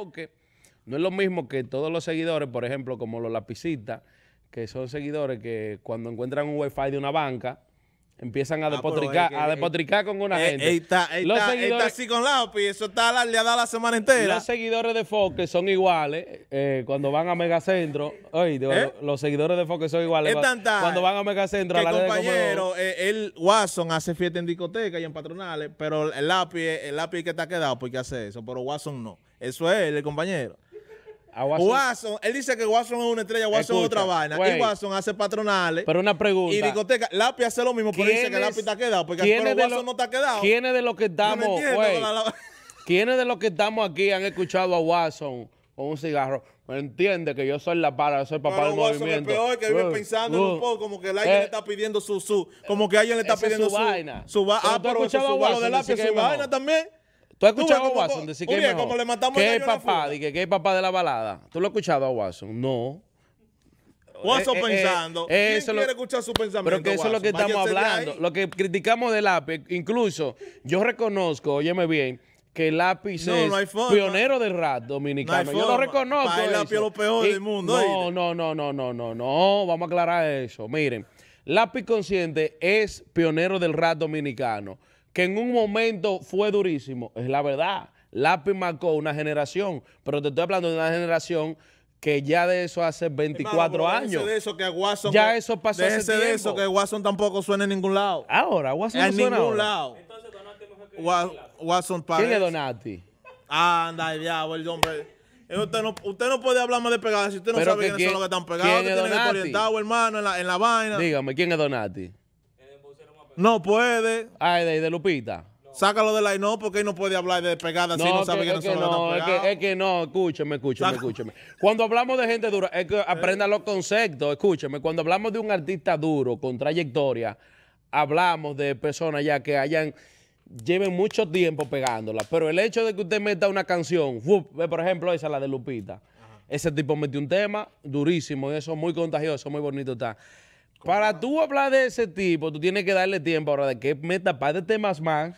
Porque no es lo mismo que todos los seguidores, por ejemplo, como los lapicitas, que son seguidores que cuando encuentran un wifi de una banca, Empiezan a ah, despotricar a con una eh, gente. Eh, eh, está, seguidores, así con Lápiz pues, eso está le ha la semana entera. Los seguidores de Fox son iguales cuando van a Megacentro. los seguidores de Fox son iguales cuando, van a Megacentro. Que compañero, el Watson hace fiesta en discoteca y en patronales, pero el lápiz, el lápiz que está quedado, porque pues, hace eso, pero Watson no. Eso es el compañero. Watson. él dice que Watson es una estrella, Watson es otra vaina. aquí Y Watson hace patronales. Pero una pregunta. Y discoteca. Lapi hace lo mismo, pero dice que Lapi está quedado. Porque pero Watson lo, no está quedado. de los que estamos, ¿Quién ¿Quiénes de los que estamos aquí han escuchado a Watson con un cigarro? ¿Me entiende que yo soy la pala, yo soy papá del del Watson movimiento. Es peor que vive uh, pensando un uh. poco como que alguien le eh, está pidiendo su, su como que alguien le está pidiendo su, su vaina. Su, ah, su a Watson, de Lapi, su vaina también. ¿Tú has escuchado a Watson decir que es mejor? ¿Qué es papá? ¿qué es papá de la balada? ¿Tú lo has escuchado a Watson? No. Watson eh, eh, eh, pensando. eso quiere escuchar su pensamiento? Pero que eso es lo que estamos hablando. Lo que criticamos del lápiz, incluso yo reconozco, óyeme bien, que Lápiz es pionero del rap dominicano. Yo lo reconozco. Para lápiz es lo peor del mundo. No, no, no, no, no, no, no. Vamos a aclarar eso. Miren, Lápiz Consciente es pionero del rap dominicano que en un momento fue durísimo, es la verdad. Lápiz marcó una generación, pero te estoy hablando de una generación que ya de eso hace 24 años. De eso que Watson, ya eso pasó hace tiempo. de eso que Watson tampoco suena en ningún lado. Ahora, Watson en no suena ningún lado. Entonces Donati mejor que Watson para. ¿Quién es Donati? Ah, anda, diablo, el hombre. Eh, usted no, usted no puede hablar más de pegadas si usted no sabe quiénes quién, son los que están pegados. ¿quién tiene que orientado, hermano, en la, en la vaina. Dígame, ¿quién es Donati? No puede. Ay, de, Lupita. Sácalo de la no porque él no puede hablar de pegada si no que, sabe que, es que no es que, es que, no, escúcheme, escúcheme, escúcheme. Cuando hablamos de gente dura, es que eh. aprenda los conceptos, escúcheme. Cuando hablamos de un artista duro con trayectoria, hablamos de personas ya que hayan lleven mucho tiempo pegándola. Pero el hecho de que usted meta una canción, por ejemplo, esa la de Lupita. Ese tipo metió un tema durísimo, eso es muy contagioso, muy bonito está. Para tú hablar de ese tipo, tú tienes que darle tiempo ahora de que meta para de temas más,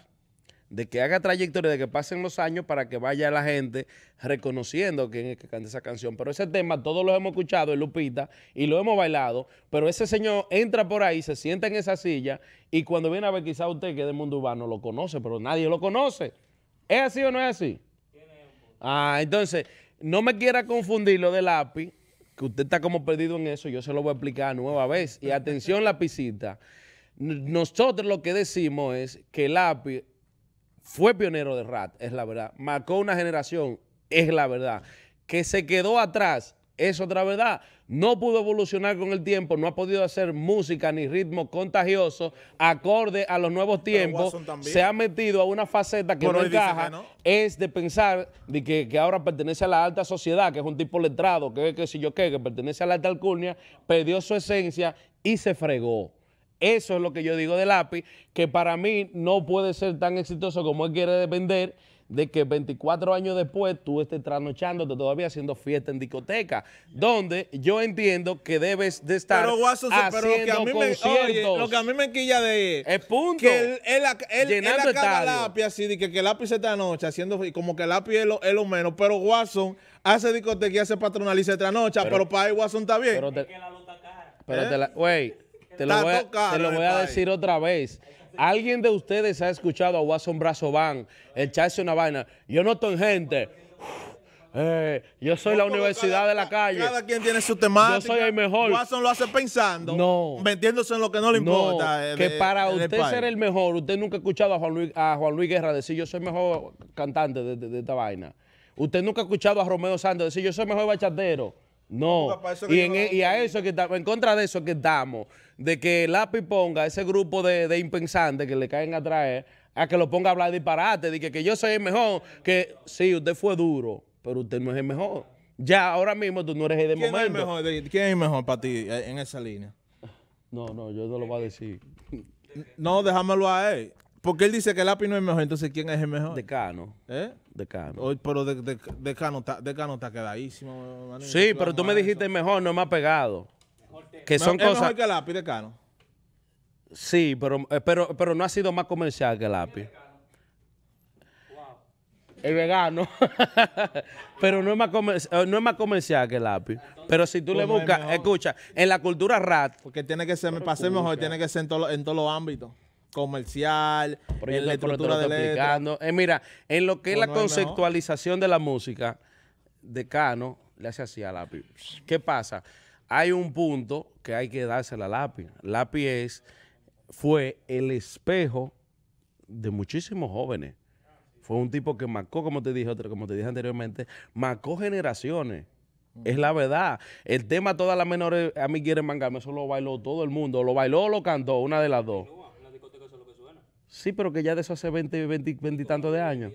de que haga trayectoria, de que pasen los años para que vaya la gente reconociendo quién es que canta esa canción. Pero ese tema todos lo hemos escuchado en Lupita y lo hemos bailado, pero ese señor entra por ahí, se sienta en esa silla y cuando viene a ver quizá usted que es del mundo urbano lo conoce, pero nadie lo conoce. ¿Es así o no es así? Ah, entonces, no me quiera confundir lo del lápiz que usted está como perdido en eso, yo se lo voy a explicar nueva vez. Y atención, lapicita. Nosotros lo que decimos es que el fue pionero de RAT, es la verdad. Marcó una generación, es la verdad. Que se quedó atrás, es otra verdad. No pudo evolucionar con el tiempo, no ha podido hacer música ni ritmo contagioso, acorde a los nuevos tiempos. Se ha metido a una faceta que no encaja, es de pensar de que, ahora pertenece a la alta sociedad, que es un tipo letrado, que que si yo qué, que pertenece a la alta alcurnia, perdió su esencia y se fregó. Eso es lo que yo digo de lápiz, que para mí no puede ser tan exitoso como él quiere depender de que 24 años después tú estés trasnochándote todavía haciendo fiesta en discoteca, donde yo entiendo que debes de estar pero, Watson, pero lo que a mí conciertos. Me, oye, lo que a mí me quilla de él es punto. que él, él, él, Llenando así, de que, el lápiz se noche haciendo, como que lápiz es lo, es lo menos, pero Watson hace discoteca y hace patronaliza y se pero, pero para él Watson está bien. Pero te, que la cara. Pero te ¿Eh? te lo voy a decir otra vez. ¿Alguien de ustedes ha escuchado a Watson Brazo Van, echarse una vaina? Yo noto en gente. Eh, yo soy la universidad de la calle. Cada quien tiene su temática. Yo soy el mejor. Watson lo hace pensando. No. Metiéndose en lo que no le importa. Eh, que para usted ser el mejor, usted nunca ha escuchado a Juan Luis, a Juan Luis Guerra decir yo soy mejor cantante de, de esta vaina. Usted nunca ha escuchado a Romeo Santos decir yo soy mejor bachatero. No, y, en, e, a eso que estamos, en contra de eso que estamos, de que lápiz ponga ese grupo de, de impensantes que le caen a traer, eh, a que lo ponga a hablar disparate, de que, que yo soy el mejor, que sí, usted fue duro, pero usted no es el mejor. Ya, ahora mismo tú no eres el de mejor, ¿Quién es el mejor para ti eh, en esa línea? No, no, yo no lo voy a decir. No, déjamelo a él. Porque él dice que el lápiz no es mejor, entonces ¿quién es el mejor? Decano. ¿Eh? Decano. pero de, de, Decano está quedadísimo. sí, pero tú me dijiste mejor, no es más pegado. Que son es cosas... mejor que el lápiz, Decano. Sí, pero, eh, pero, pero no ha sido más comercial que el lápiz. el vegano, pero no es, más eh, no es más comercial que el lápiz. Pero si tú pues le buscas, escucha, en la cultura rat. Porque tiene que ser, me ser mejor, tiene que ser en todos los ámbitos comercial, en la estructura de letra. Eh, mira, en lo que es la conceptualización de la música, de Cano, le hace así a lápiz. ¿Qué pasa? Hay un punto que hay que darse la lápiz. Lápiz fue el espejo de muchísimos jóvenes. Fue un tipo que marcó, como te dije, como te dije anteriormente, marcó generaciones. Es la verdad. El tema Todas las menores a mí quieren mangarme, eso lo bailó todo el mundo. Lo bailó o lo cantó, una de las dos. Sí, pero que ya de eso hace 20, 20, y tantos de años.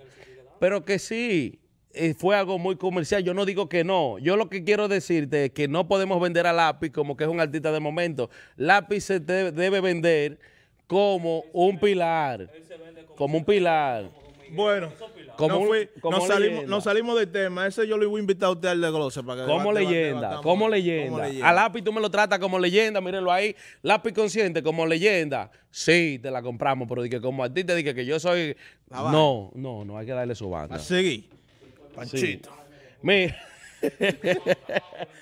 Pero que sí, eh, fue algo muy comercial. Yo no digo que no. Yo lo que quiero decirte es que no podemos vender a Lápiz como que es un artista de momento. Lápiz se debe vender como un pilar. Como un pilar. Bueno como, no, salimos, no, salimos, del tema. Ese yo le voy a invitar a usted al de Glose para que como, leyenda, como leyenda, como leyenda. A Lápiz tú me lo tratas como leyenda, mírenlo ahí. Lápiz consciente, como leyenda. Sí, te la compramos, pero como a ti te dije que yo soy. no, no, no hay que darle su banda. A seguir. Panchito. Mira.